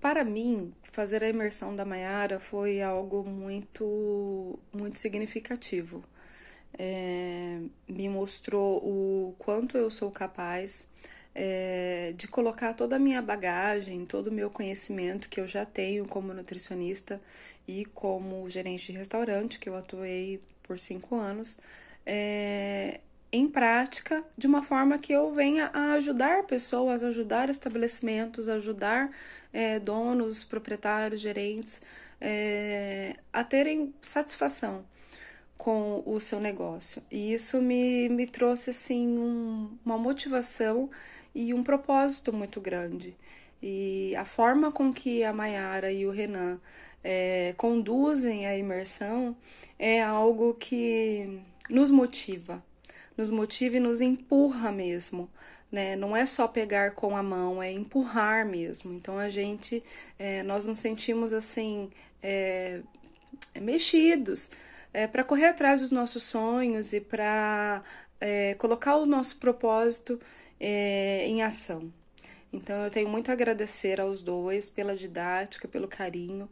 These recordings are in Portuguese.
Para mim, fazer a imersão da Maiara foi algo muito, muito significativo. É, me mostrou o quanto eu sou capaz é, de colocar toda a minha bagagem, todo o meu conhecimento que eu já tenho como nutricionista e como gerente de restaurante, que eu atuei por cinco anos, é, em prática de uma forma que eu venha a ajudar pessoas, ajudar estabelecimentos, ajudar é, donos, proprietários, gerentes é, a terem satisfação com o seu negócio. E isso me, me trouxe assim um, uma motivação e um propósito muito grande. E a forma com que a Maiara e o Renan é, conduzem a imersão é algo que nos motiva nos motiva e nos empurra mesmo. Né? Não é só pegar com a mão, é empurrar mesmo. Então a gente, é, nós nos sentimos assim, é, é mexidos é, para correr atrás dos nossos sonhos e para é, colocar o nosso propósito é, em ação. Então eu tenho muito a agradecer aos dois pela didática, pelo carinho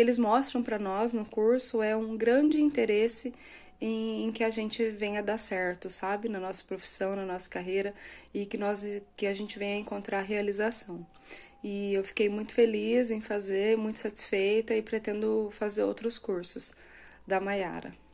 que eles mostram para nós no curso é um grande interesse em, em, que a gente venha dar certo, sabe? Na nossa profissão, na nossa carreira e que, nós, que a gente venha encontrar realização. E eu fiquei muito feliz em fazer, muito satisfeita e pretendo fazer outros cursos da Maiara.